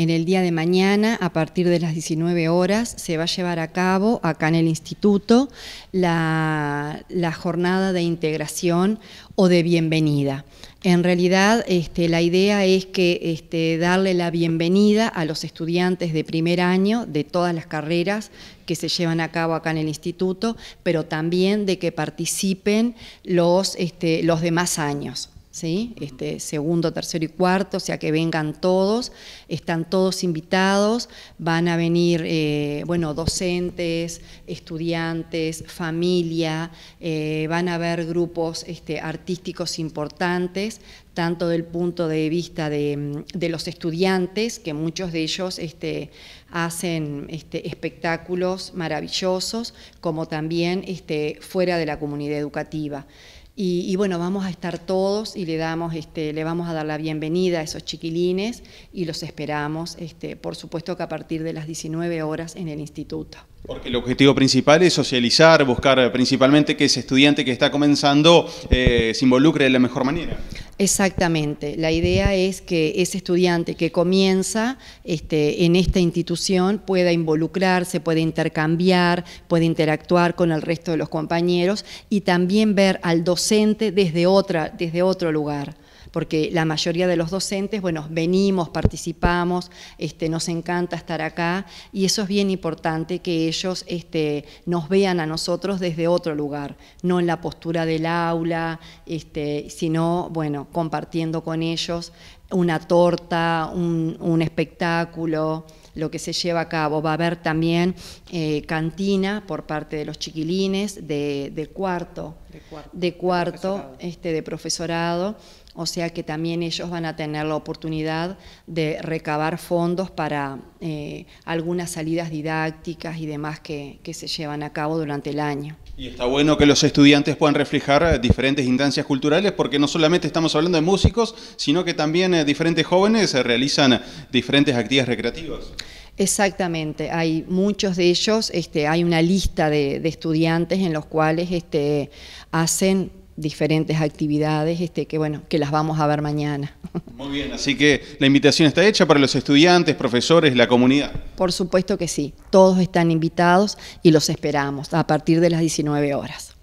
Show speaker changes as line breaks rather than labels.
En el día de mañana, a partir de las 19 horas, se va a llevar a cabo acá en el instituto la, jornada de integración o de bienvenida. En realidad, este, la idea es que este, darle la bienvenida a los estudiantes de primer año de todas las carreras que se llevan a cabo acá en el instituto, pero también de que participen los este, demás años. Este, segundo, tercero y cuarto, o sea que vengan todos, están todos invitados, van a venir, eh, bueno, docentes, estudiantes, familia, eh, van a haber grupos este, artísticos importantes, tanto del punto de vista de, los estudiantes, que muchos de ellos este, hacen este, espectáculos maravillosos, como también fuera de la comunidad educativa. Y, bueno, vamos a estar todos y le, damos, este, le vamos a dar la bienvenida a esos chiquilines y los esperamos, este, por supuesto que a partir de las 19 horas en el instituto.
Porque el objetivo principal es socializar, buscar principalmente que ese estudiante que está comenzando eh, se involucre de la mejor manera.
Exactamente. La idea es que ese estudiante que comienza este, en esta institución pueda involucrarse, pueda intercambiar, pueda interactuar con el resto de los compañeros y también ver al docente desde, otra, desde otro lugar porque la mayoría de los docentes, bueno, venimos, participamos, este, nos encanta estar acá y eso es bien importante que ellos este, nos vean a nosotros desde otro lugar, no en la postura del aula, este, sino, bueno, compartiendo con ellos una torta, un espectáculo lo que se lleva a cabo. Va a haber también eh, cantina por parte de los chiquilines de, cuarto, de cuarto, profesorado. Este, de profesorado. O sea que también ellos van a tener la oportunidad de recabar fondos para eh, algunas salidas didácticas y demás que, que se llevan a cabo durante el año.
Y está bueno que los estudiantes puedan reflejar eh, diferentes instancias culturales, porque no solamente estamos hablando de músicos, sino que también diferentes jóvenes realizan diferentes actividades recreativas.
Exactamente, hay muchos de ellos, este, hay una lista de, estudiantes en los cuales este, hacen diferentes actividades este, que bueno que las vamos a ver mañana.
Muy bien, así que la invitación está hecha para los estudiantes, profesores, la comunidad.
Por supuesto que sí, todos están invitados y los esperamos a partir de las 19 horas.